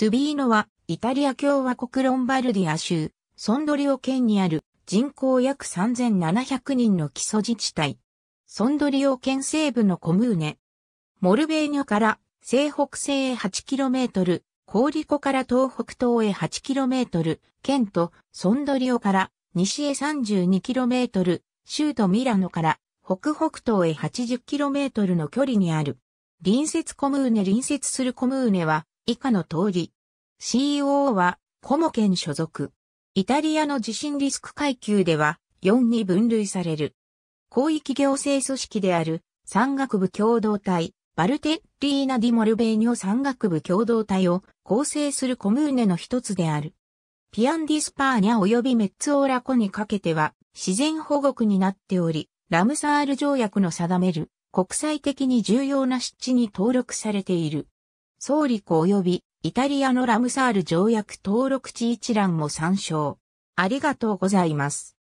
トゥビーノは、イタリア共和国ロンバルディア州、ソンドリオ県にある人口約3700人の基礎自治体。ソンドリオ県西部のコムーネ。モルベーニョから西北西へ 8km、コーリコから東北東へ 8km、県と、ソンドリオから西へ 32km、州都ミラノから北北東へ 80km の距離にある。隣接コムーネ隣接するコムーネは以下の通り。CO e は、コモ県所属。イタリアの地震リスク階級では、4に分類される。広域行政組織である、山岳部共同体、バルテッリーナ・ディ・モルベーニョ山岳部共同体を構成するコムーネの一つである。ピアンディスパーニャ及びメッツオーラ湖にかけては自然保護区になっており、ラムサール条約の定める国際的に重要な湿地に登録されている。総理公及びイタリアのラムサール条約登録地一覧も参照。ありがとうございます。